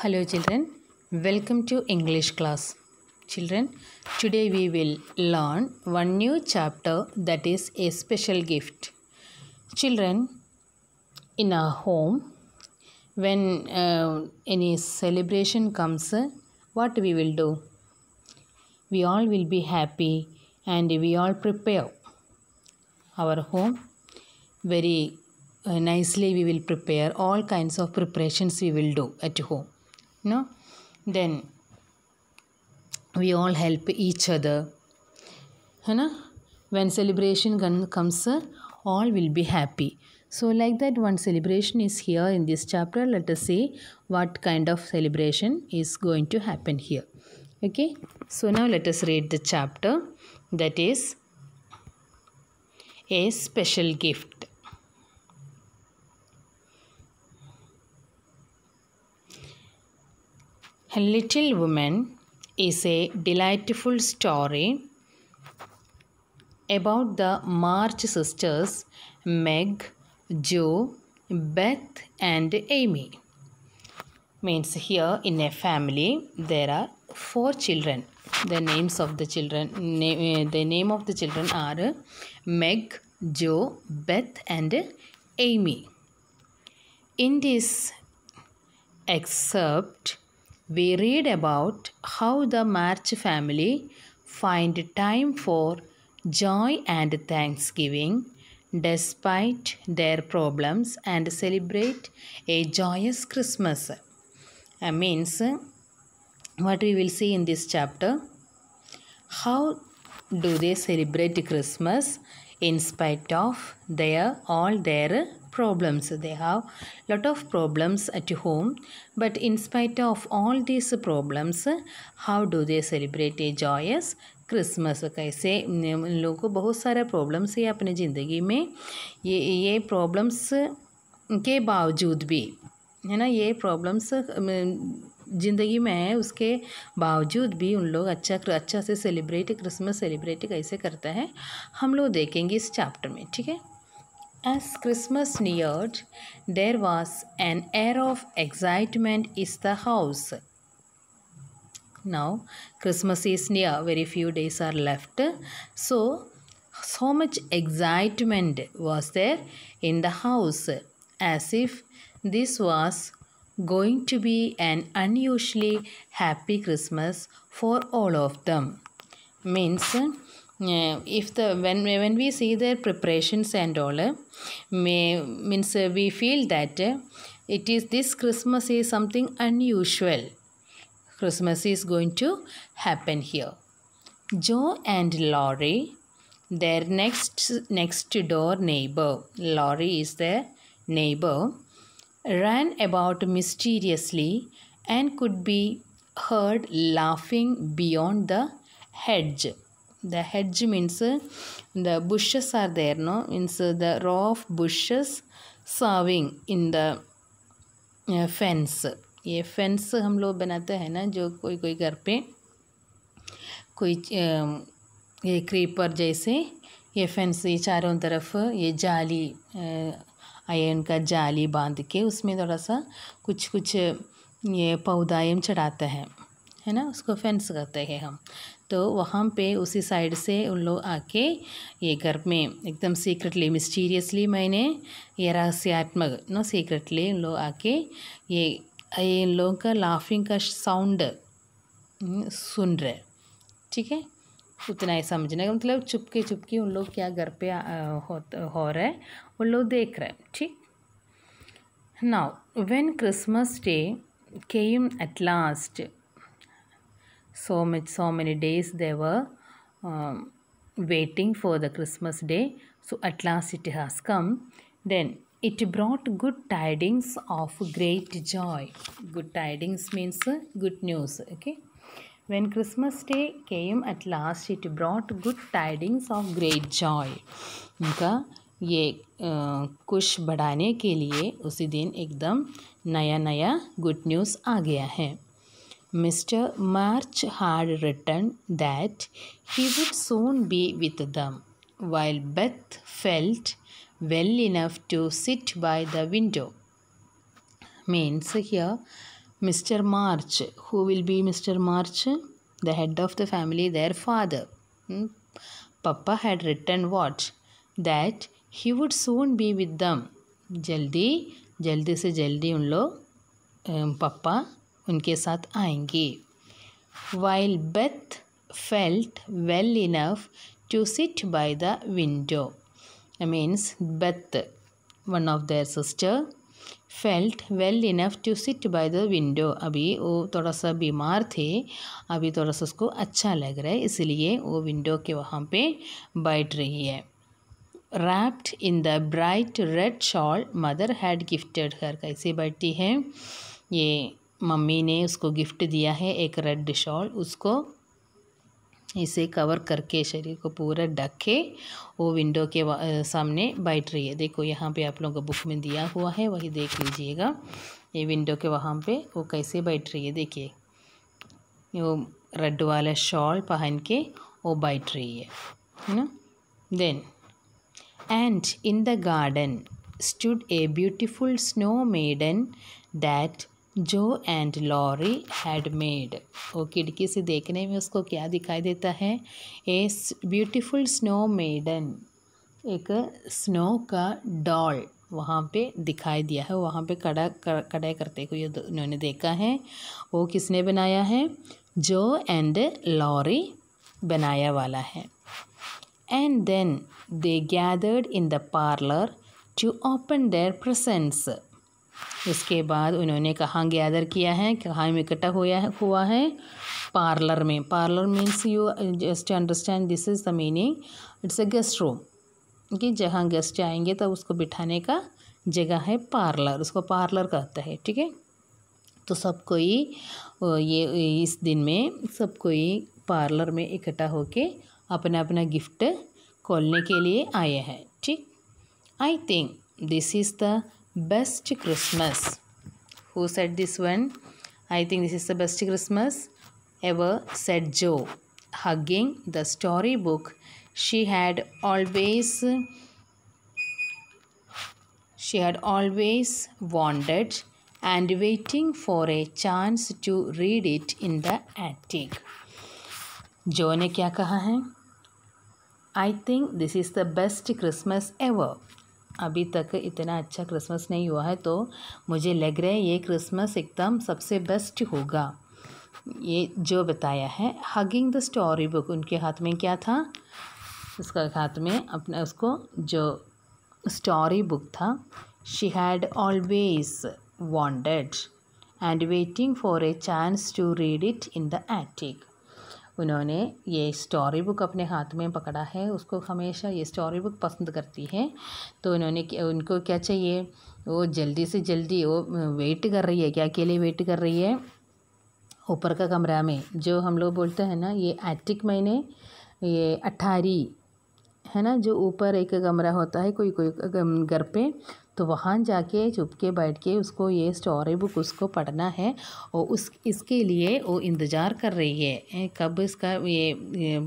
Hello children, welcome to English class. Children, today we will learn one new chapter that is a special gift. Children, in our home, when uh, any celebration comes, what we will do? We all will be happy and we all prepare our home very uh, nicely we will prepare all kinds of preparations we will do at home no then we all help each other you know? when celebration comes all will be happy so like that one celebration is here in this chapter let us see what kind of celebration is going to happen here okay so now let us read the chapter that is a special gift A Little Woman is a delightful story about the March sisters Meg, Joe, Beth, and Amy. Means here in a family there are four children. The names of the children, name, eh, the name of the children are Meg, Joe, Beth, and Amy. In this excerpt, we read about how the March family find time for joy and thanksgiving despite their problems and celebrate a joyous Christmas. Uh, means what we will see in this chapter how do they celebrate Christmas in spite of their all their problems they have lot of problems at home but in spite of all these problems how do they celebrate a joyous Christmas कैसे उन लोगों को बहुत सारे problems है अपने ज़िंदगी में ये ये प्रॉब्लम्स के बावजूद भी है ना ये प्रॉब्लम्स ज़िंदगी में है उसके बावजूद भी उन लोग अच्छा अच्छा से सेलिब्रेट क्रिसमस सेलिब्रेट कैसे करता है हम लोग देखेंगे इस चैप्टर में ठीक है As Christmas neared, there was an air of excitement in the house. Now, Christmas is near, very few days are left. So, so much excitement was there in the house as if this was going to be an unusually happy Christmas for all of them. Means, if the when when we see their preparations and all may means we feel that it is this christmas is something unusual christmas is going to happen here joe and laurie their next next door neighbor laurie is their neighbor ran about mysteriously and could be heard laughing beyond the hedge the hedge means the bushes are there no means the row of bushes serving in the uh, fence ये fence हम लोग बनाते हैं ना जो कोई कोई घर पे कोई um, ये क्रीपर जैसे ये फेंस ये चारों तरफ ये जाली आयरन uh, का जाली बांध के उसमें थोड़ा सा कुछ कुछ ये पौधाएँ चढ़ाते हैं है ना उसको फेंस कहते हैं हम तो वहाँ पे उसी साइड से उन लोग आके ये घर में एकदम सीक्रेटली मिस्टीरियसली मैंने ये रहस्यात्मक नो सीक्रेटली उन लोग आके ये ये इन लोगों का लाफिंग का साउंड सुन रहे ठीक है उतना ही समझना का मतलब चुपके चुपके उन लोग क्या घर पे हो, हो रहे उन लोग देख रहे हैं ठीक now when Christmas day came at last so much so many days they were um, waiting for the christmas day so at last it has come then it brought good tidings of great joy good tidings means good news okay when christmas day came at last it brought good tidings of great joy inka ye kush badhane ke liye usi din ekdam naya naya good news aa gaya hai Mr. March had written that he would soon be with them, while Beth felt well enough to sit by the window. Means here, Mr. March. Who will be Mr. March? The head of the family, their father. Hmm? Papa had written what? That he would soon be with them. Jaldi, jaldi se jaldi unlo लोग um, उनके साथ आएंगे while Beth felt well enough to sit by the window means Beth one of their sister felt well enough to sit by the window अभी वो थोड़ा सा बीमार थे अभी थोड़ा सा उसको अच्छा लग रहा है इसलिए वो विंडो के वहाँ पे बैठ रही है wrapped in the bright red shawl mother had gifted her कैसे बैठती है ये मम्मी ने उसको गिफ्ट दिया है एक रेड शॉल उसको इसे कवर करके शरीर को पूरा ढक के वो विंडो के सामने बैठ रही है देखो यहाँ पे आप लोगों को बुक में दिया हुआ है वही देख लीजिएगा ये विंडो के वहाँ पे वो कैसे बैठ रही है देखिए वो रेड वाला शॉल पहन के वो बैठ रही है ना then and in the garden stood a beautiful snow maiden that Jo and Laurie had made वो खिड़की से देखने में उसको क्या दिखाई देता है ए ब्यूटीफुल स्नो मेडन एक स्नो का डॉल वहाँ पे दिखाई दिया है वहाँ पे कड़ा कड़ा करते हुए उन्होंने देखा है वो किसने बनाया है जो एंड लॉरी बनाया वाला है and then they gathered in the parlour to open their presents उसके बाद उन्होंने कहाँ गैदर किया है कहाँ इकट्ठा हुआ है हुआ है पार्लर में parlour means you just understand this is the meaning it's a guest room कि जहाँ गेस्ट आएंगे तो उसको बिठाने का जगह है पार्लर उसको पार्लर कहता है ठीक है तो सब कोई ये इस दिन में सब कोई पार्लर में इकट्ठा होके अपना अपना गिफ्ट खोलने के लिए आए हैं ठीक I think this is the Best Christmas. Who said this one? I think this is the best Christmas ever, said Joe, hugging the storybook she had always she had always wanted and waiting for a chance to read it in the attic. Joe ne kya kaha hai? I think this is the best Christmas ever. अभी तक इतना अच्छा Christmas नहीं हुआ है तो मुझे लग रहा है ये क्रिसमस एकदम सबसे बेस्ट होगा ये जो बताया है हगिंग द स्टोरी बुक उनके हाथ में क्या था उसका हाथ में अपना उसको जो स्टोरी बुक था she had always wanted and waiting for a chance to read it in the attic उन्होंने ये स्टोरी बुक अपने हाथ में पकड़ा है उसको हमेशा ये स्टोरी बुक पसंद करती है तो उन्होंने उनको क्या चाहिए वो जल्दी से जल्दी वो वेट कर रही है क्या अकेले वेट कर रही है ऊपर का कमरा में जो हम लोग बोलते हैं ना ये एटिक मैंने ये अठारी है ना जो ऊपर एक कमरा होता है कोई कोई घर पे तो वहाँ जाके चुपके बैठ के उसको ये स्टोरी बुक उसको पढ़ना है और उस इसके लिए वो इंतज़ार कर रही है कब इसका ये, ये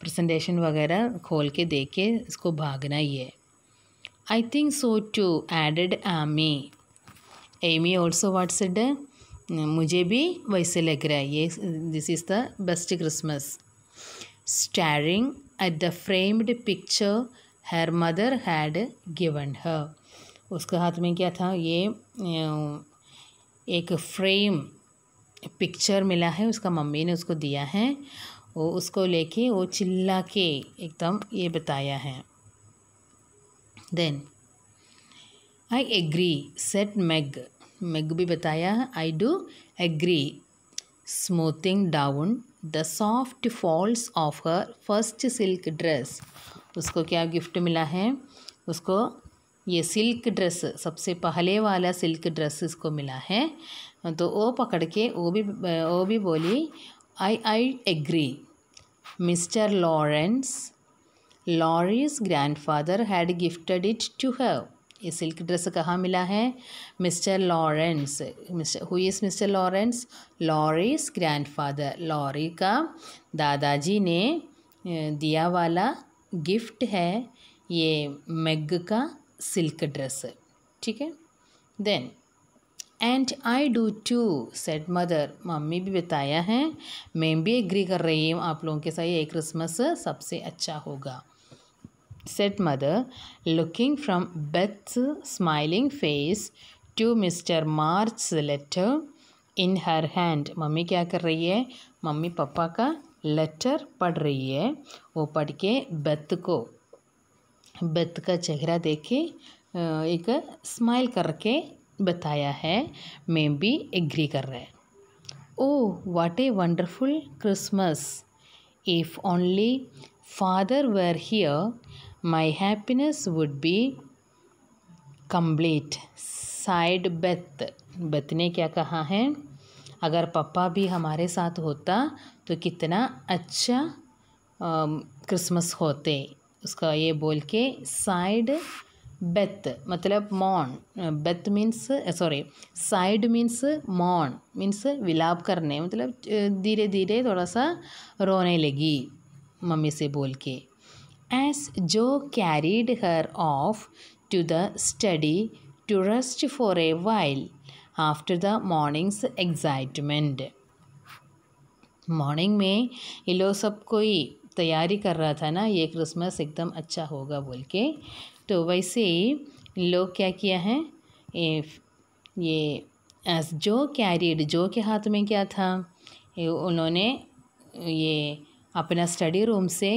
प्रेजेंटेशन वगैरह खोल के देख के इसको भागना ही है I think so too added Amy Amy also watched मुझे भी वैसे लग रहा है ये this is the best Christmas staring at the framed picture her mother had given her उसके हाथ में क्या था ये एक फ्रेम पिक्चर मिला है उसका मम्मी ने उसको दिया है वो उसको लेके वो चिल्ला के एकदम ये बताया है then I agree said Meg Meg भी बताया I do agree smoothing down the soft folds of her first silk dress उसको क्या गिफ्ट मिला है उसको ये सिल्क ड्रेस सबसे पहले वाला सिल्क ड्रेस इसको मिला है तो वो पकड़ के वो भी वो भी बोली I I agree Mister Lawrence Laurie's grandfather had gifted it to have ये सिल्क ड्रेस कहाँ मिला है मिस्टर लॉरेंस मिस्टर हुई इस Mister Lawrence Laurie's grandfather Laurie का दादाजी ने दिया वाला गिफ्ट है ये मैग का silk dress. ठीक है then and I do too said mother mummy भी बताया है मैं भी एग्री कर रही हूँ आप लोगों के साथ ये क्रिसमस सबसे अच्छा होगा said mother looking from Beth's smiling face to Mister March letter in her hand mummy क्या कर रही है मम्मी पापा का लेटर पढ़ रही है वो पढ़ के बेथ को बत का चेहरा देखे एक स्माइल करके बताया है मैं भी एग्री कर रहा है oh what a wonderful Christmas if only father were here my happiness would be complete sighed Beth Beth ने क्या कहा है अगर पापा भी हमारे साथ होता तो कितना अच्छा क्रिसमस होते उसका ये बोल के साइड बेथ मतलब मौन Beth means sorry sighed means मौन मीन्स विलाप करने मतलब धीरे धीरे थोड़ा सा रोने लगी मम्मी से बोल के as Jo carried her off to the study to rest for a while after the morning's excitement morning में ये लोग सब कोई तैयारी कर रहा था ना ये क्रिसमस एकदम अच्छा होगा बोल के तो वैसे ही लोग क्या किया है ये जो कैरियड जो के हाथ में क्या था उन्होंने ये अपना स्टडी रूम से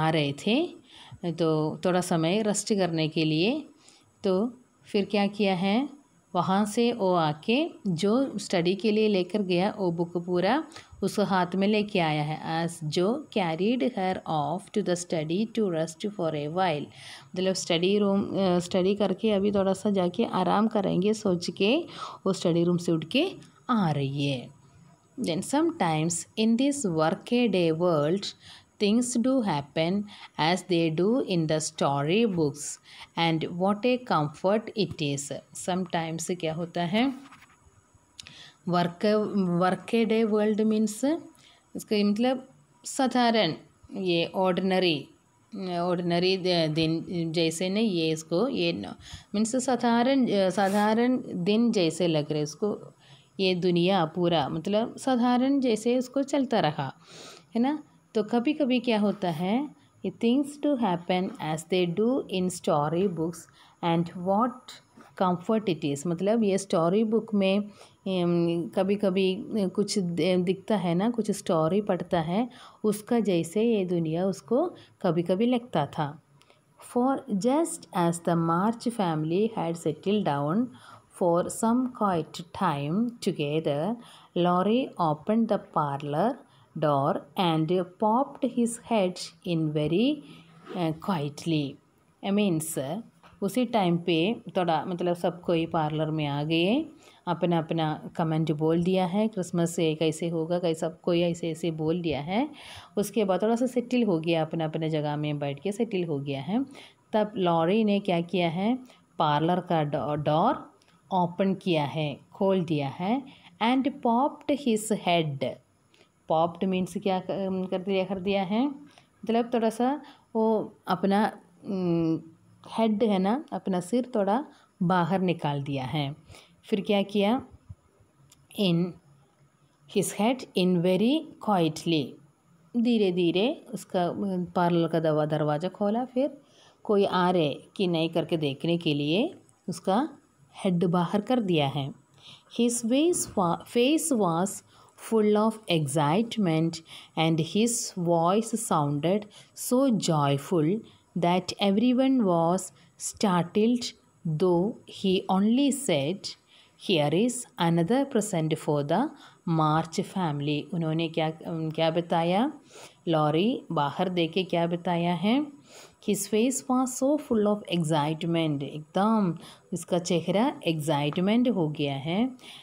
आ रहे थे तो थोड़ा समय रेस्ट करने के लिए तो फिर क्या किया है वहाँ से वो आके जो स्टडी के लिए लेकर गया वो बुक पूरा उसको हाथ में लेके आया है as Jo carried her off to the study to rest for a while मतलब स्टडी रूम स्टडी करके अभी थोड़ा सा जाके आराम करेंगे सोच के वो स्टडी रूम से उठ के आ रही है then sometimes in this workaday world things do happen as they do in the story books and what a comfort it is sometimes क्या होता है work work day world means iska matlab sadharan ye ordinary ordinary दिन जैसे ने ये इसको ये means साधारण साधारण दिन जैसे लग रहे इसको ये दुनिया पूरा मतलब साधारण जैसे इसको चलता रहा है ना तो कभी कभी क्या होता है ये things to happen as they do in story books and what comfort it is मतलब ये स्टोरी बुक में कभी कभी कुछ दिखता है ना कुछ स्टोरी पढ़ता है उसका जैसे ये दुनिया उसको कभी कभी लगता था for just as the March family had settle down for some quiet time together Laurie open the parlour door and popped his head in very quietly uh, means उसी टाइम पे थोड़ा मतलब सब कोई पार्लर में आ गए अपना अपना कमेंट बोल दिया है क्रिसमस से कैसे होगा कैसे सब कोई ऐसे ऐसे बोल दिया है उसके बाद थोड़ा सा सेटिल हो गया अपना अपने जगह में बैठ के सेटिल हो गया है तब लॉरी ने क्या किया है पार्लर का डोर ओपन किया है खोल दिया है and popped his head popped means क्या कर दिया कर दिया है मतलब थोड़ा सा वो अपना हेड है ना अपना सिर थोड़ा बाहर निकाल दिया है फिर क्या किया in his head in very quietly धीरे धीरे उसका पार्लर का दवा दरवाज़ा खोला फिर कोई आ रहे कि नहीं करके देखने के लिए उसका हेड बाहर कर दिया है his face face was full of excitement, and his voice sounded so joyful that everyone was startled, though he only said, here is another present for the march family unhone kya kya bataya बताया bahar dekh ke kya bataya hai his face was so full of excitement एकदम उसका चेहरा excitement हो गया है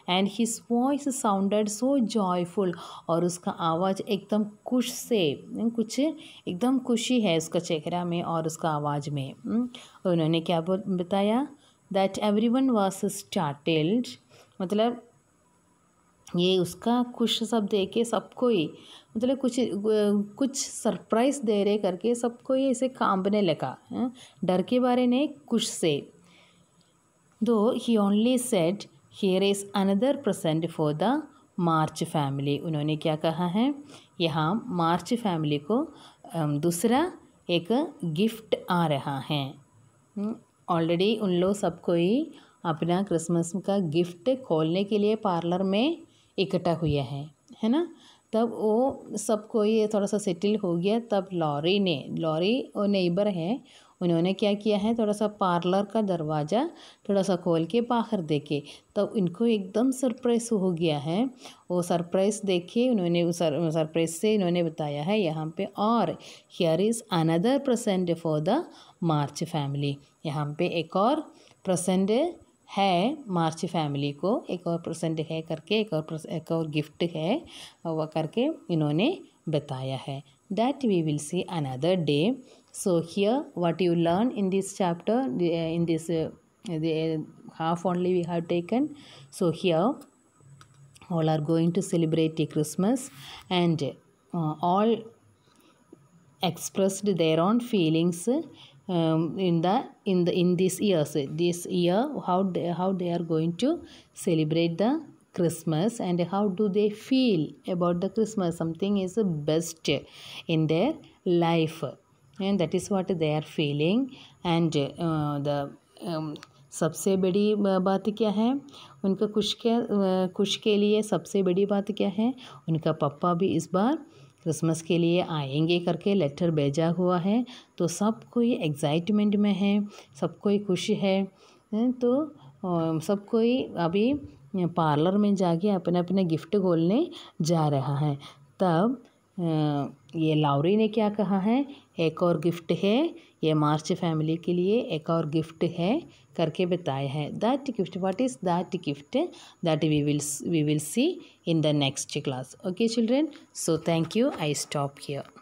and his voice sounded so joyful और उसका आवाज़ एकदम खुश से कुछ एकदम खुशी है उसका चेहरा में और उसका आवाज़ में उन्होंने क्या बताया that everyone was startled मतलब ये उसका खुश सब दे के सबको ही मतलब कुछ कुछ सरप्राइज़ दे रहे करके सबको ये ऐसे कांपने लगा डर के बारे में कुछ से दो ही only set here is another present for the March family उन्होंने क्या कहा है यहाँ मार्च फैमिली को दूसरा एक गिफ्ट आ रहा है ऑलरेडी हम्म, उन लोग सबको ही अपना क्रिसमस का गिफ्ट खोलने के लिए पार्लर में इकट्ठा हुआ है है ना तब वो सबको ये थोड़ा सा सेटल हो गया तब लॉरी ने लॉरी वो नेबर है उन्होंने क्या किया है थोड़ा सा पार्लर का दरवाज़ा थोड़ा सा खोल के बाहर देखे तब इनको एकदम सरप्राइज हो गया है वो सरप्राइज देखे उन्होंने उस सरप्राइज से इन्होंने बताया है यहाँ पे और here is another present for the March family यहाँ पे एक और प्रसेंट है मार्च फैमिली को एक और प्रसेंट है करके एक और एक और गिफ्ट है वह करके इन्होंने बताया है that we will see another day so here what you learn in this chapter in this half only we have taken so here all are going to celebrate Christmas and all expressed their own feelings um, in the in the in this year so this year how they, how they are going to celebrate the christmas and how do they feel about the christmas something is the best in their life and that is what they are feeling and uh, the um, सबसे बड़ी बात क्या है उनका खुश के खुश के लिए सबसे बड़ी बात क्या है उनका पापा भी इस बार क्रिसमस के लिए आएंगे करके लेटर भेजा हुआ है तो सब कोई एक्साइटमेंट में है सब कोई खुश है तो सब कोई अभी पार्लर में जाके अपने अपने गिफ्ट खोलने जा रहा है तब ये लाउरी ने क्या कहा है एक और गिफ्ट है ये मार्च फैमिली के लिए एक और गिफ्ट है करके बताया है that gift what is that gift that we will we will see in the next class okay children so thank you I stop here